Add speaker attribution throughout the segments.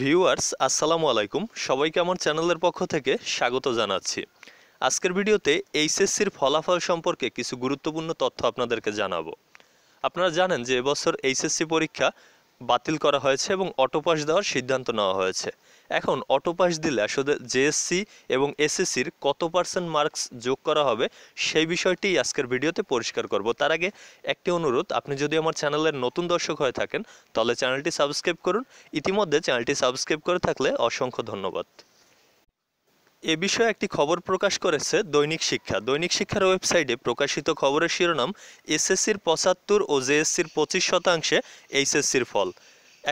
Speaker 1: viewers আসসালামু আলাইকুম সবাইকে আমার চ্যানেলের পক্ষ থেকে স্বাগত জানাচ্ছি আজকের ভিডিওতে এইচএসসির ফলাফল সম্পর্কে কিছু গুরুত্বপূর্ণ তথ্য আপনাদেরকে জানাবো আপনারা জানেন যে এবছর এইচএসসি পরীক্ষা বাতিল করা হয়েছে এবং অটোপাস দেওয়ার সিদ্ধান্ত নেওয়া হয়েছে এখন অটোপাস দিলে আসলে জেএসসি এবং এসএসসির কত পার্সেন্ট মার্কস যোগ করা হবে সেই বিষয়টি আজকের ভিডিওতে পরিষ্কার করব তার আগে একটি অনুরোধ আপনি যদি আমার চ্যানেলের নতুন দর্শক হয়ে থাকেন তাহলে চ্যানেলটি সাবস্ক্রাইব করুন ইতিমধ্যে চ্যানেলটি সাবস্ক্রাইব করে থাকলে অসংখ্য ধন্যবাদ এ বিষয়ে একটি খবর প্রকাশ করেছে দৈনিক শিক্ষা দৈনিক শিক্ষার ওয়েবসাইটে প্রকাশিত খবরের শিরোনাম এসএসসির পঁচাত্তর ও জেএসসির পঁচিশ শতাংশে এইচএসসির ফল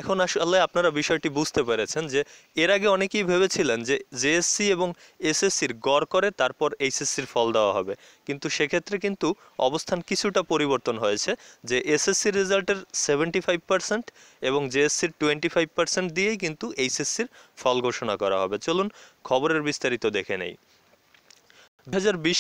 Speaker 1: এখন আসলে আপনারা বিষয়টি বুঝতে পেরেছেন যে এর আগে অনেকেই ভেবেছিলেন যে জেএসসি এবং এসএসসির গড় করে তারপর এইচএসসির ফল দেওয়া হবে কিন্তু সেক্ষেত্রে কিন্তু অবস্থান কিছুটা পরিবর্তন হয়েছে যে এসএসসির রেজাল্টের সেভেন্টি ফাইভ পার্সেন্ট এবং জেএসসির টোয়েন্টি ফাইভ পার্সেন্ট দিয়েই কিন্তু এইচএসসির ফল ঘোষণা করা হবে চলুন খবরের বিস্তারিত দেখে নেই দু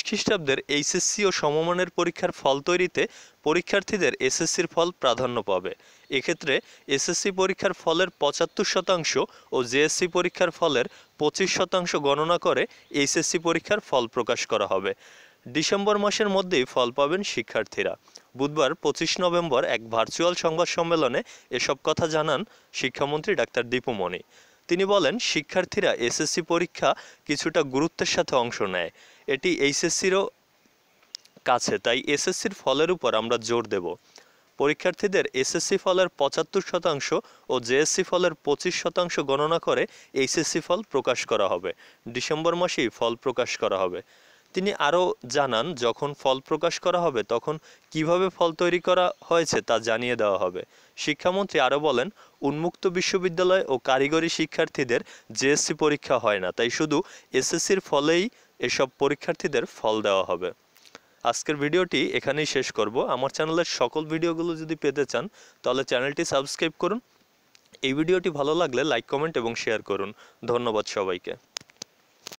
Speaker 1: খ্রিস্টাব্দের এইচএসসি ও সমমানের পরীক্ষার ফল তৈরিতে পরীক্ষার্থীদের এসএসসির ফল প্রাধান্য পাবে এক্ষেত্রে এসএসসি পরীক্ষার ফলের পঁচাত্তর শতাংশ ও জেএসসি পরীক্ষার ফলের পঁচিশ শতাংশ গণনা করে এইচএসসি পরীক্ষার ফল প্রকাশ করা হবে ডিসেম্বর মাসের মধ্যেই ফল পাবেন শিক্ষার্থীরা বুধবার পঁচিশ নভেম্বর এক ভার্চুয়াল সংবাদ সম্মেলনে এসব কথা জানান শিক্ষামন্ত্রী ডাক্তার দীপুমণি তিনি বলেন শিক্ষার্থীরা এসএসসি পরীক্ষা কিছুটা গুরুত্বের সাথে অংশ নেয় এটি এইচএসসিরও কাছে তাই এসএসসির ফলের উপর আমরা জোর দেব পরীক্ষার্থীদের এসএসসি ফলের পঁচাত্তর শতাংশ ও জেএসসি ফলের পঁচিশ শতাংশ গণনা করে এইচএসসি ফল প্রকাশ করা হবে ডিসেম্বর মাসেই ফল প্রকাশ করা হবে তিনি আরও জানান যখন ফল প্রকাশ করা হবে তখন কিভাবে ফল তৈরি করা হয়েছে তা জানিয়ে দেওয়া হবে শিক্ষামন্ত্রী আরও বলেন উন্মুক্ত বিশ্ববিদ্যালয় ও কারিগরি শিক্ষার্থীদের জেএসসি পরীক্ষা হয় না তাই শুধু এসএসসির ফলেই এসব পরীক্ষার্থীদের ফল দেওয়া হবে আজকের ভিডিওটি এখানেই শেষ করব আমার চ্যানেলের সকল ভিডিওগুলো যদি পেতে চান তাহলে চ্যানেলটি সাবস্ক্রাইব করুন এই ভিডিওটি ভালো লাগলে লাইক কমেন্ট এবং শেয়ার করুন ধন্যবাদ সবাইকে